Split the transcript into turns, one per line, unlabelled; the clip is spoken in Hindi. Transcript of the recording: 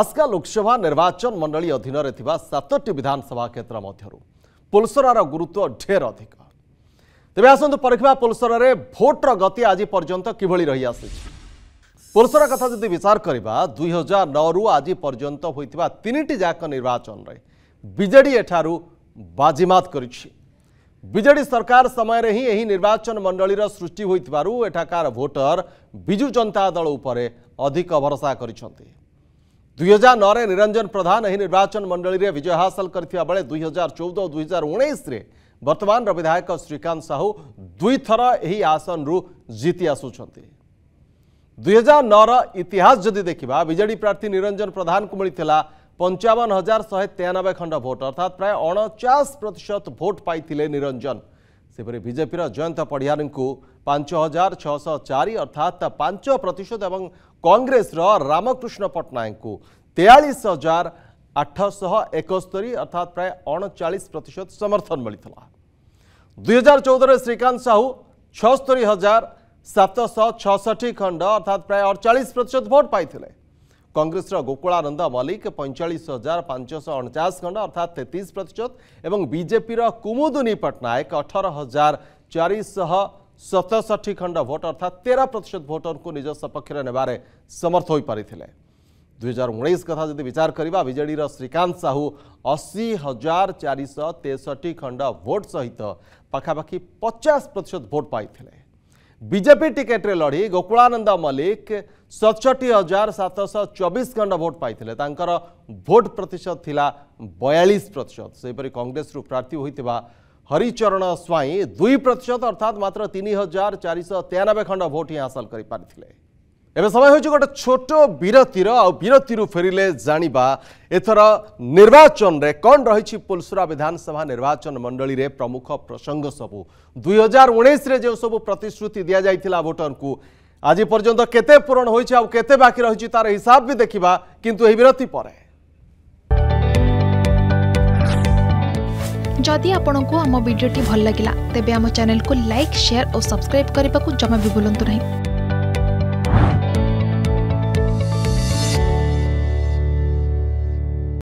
ଆସ୍କା ଲୋକସଭା ନିର୍ବାଚନ ମଣ୍ଡଳୀ ଅଧୀନରେ ଥିବା ସାତଟି ବିଧାନସଭା କ୍ଷେତ୍ର ମଧ୍ୟରୁ ପୋଲସରାର ଗୁରୁତ୍ୱ ଢେର ଅଧିକ ତେବେ ଆସନ୍ତୁ ପରୀକ୍ଷା ପୋଲସରାରେ ଭୋଟର ଗତି ଆଜି ପର୍ଯ୍ୟନ୍ତ କିଭଳି ରହିଆସିଛି ପୋଲସରା କଥା ଯଦି ବିଚାର କରିବା ଦୁଇ ହଜାର ନଅରୁ ଆଜି ପର୍ଯ୍ୟନ୍ତ ହୋଇଥିବା ତିନିଟି ଯାକ ନିର୍ବାଚନରେ ବିଜେଡି ଏଠାରୁ ବାଜିମାତ କରିଛି ବିଜେଡି ସରକାର ସମୟରେ ହିଁ ଏହି ନିର୍ବାଚନ ମଣ୍ଡଳୀର ସୃଷ୍ଟି ହୋଇଥିବାରୁ ଏଠାକାର ଭୋଟର ବିଜୁ ଜନତା ଦଳ ଉପରେ ଅଧିକ ଭରସା କରିଛନ୍ତି दुई हजार नौ निरंजन प्रधान ही निर्वाचन मंडली में विजय हासिल कर दुई हजार चौदह और दुई रे वर्तमान विधायक श्रीकांत साहू दुई थर यह आसन रु जीति आसुँच दुई हजार नौ रतिहास जदि देखा विजे प्रार्थी निरंजन प्रधान को मिलता पंचावन हजार शहे तेयानबे खंड भोट अर्थात प्राय अणचाश प्रतिशत भोट पाई निरंजन તે પર বিজেপি રા જયંત પઢિયાન કો 5604 અર્થાત 5% અને કોંગ્રેસ રા રામકૃષ્ણ પટનાય કો 43871 અર્થાત પ્રાય 39% સમર્થન મળી તલા 2014 રે શ્રીકાંત સાહૂ 67066 ખંડ અર્થાત પ્રાય 48% વોટ પાઈ થલે कंग्रेस गोकुलानंद मल्लिक पैंचाश हजार पांचश अणचाश खंड अर्थात तेतीस प्रतिशत और बीजेपी कुमुदुनी पट्टनायक अठर हजार चार शह सतसठ खंड भोट अर्थात तेरह प्रतिशत भोटर को निज सपक्ष समर्थ हो पारी दुई हजार उन्नीस कथा जब विचार करवा विजेर श्रीकांत साहू अशी हजार चारिश तेसठ खंड भोट सहित पखापाखि पचास प्रतिशत भोट पाई जेपि टिकेट्रे लडि गोकुलानन्द मल्लिक सतसटि हजार सातश चण भोट पाँदै तर भोट प्रतिशत थिला बया प्रतिशत सहीपरि कांग्रेस रु प्रथी हरिचरण स्वाई दुई प्रतिशत अर्थात् मत्रति हजार चारि तेयानब्बे खण्ड भोट हिँड हासल ଏବେ ସମୟ ହେଉଛି ଗୋଟେ ଛୋଟ ବିରତିର ଆଉ ବିରତିରୁ ଫେରିଲେ ଜାଣିବା ଏଥର ନିର୍ବାଚନରେ କ'ଣ ରହିଛି ପୁଲସୁରା ବିଧାନସଭା ନିର୍ବାଚନ ମଣ୍ଡଳୀରେ ପ୍ରମୁଖ ପ୍ରସଙ୍ଗ ସବୁ ଦୁଇ ହଜାର ଉଣେଇଶରେ ଯେଉଁ ସବୁ ପ୍ରତିଶ୍ରୁତି ଦିଆଯାଇଥିଲା ଭୋଟରଙ୍କୁ ଆଜି ପର୍ଯ୍ୟନ୍ତ କେତେ ପୂରଣ ହୋଇଛି ଆଉ କେତେ ବାକି ରହିଛି ତାର ହିସାବ ବି ଦେଖିବା କିନ୍ତୁ ଏହି ବିରତି ପରେ जदि आपण को आम भिडी भल लगा तेब आम चेल्क लाइक सेयार और सब्सक्राइब करने को जमा भी बुलां नहीं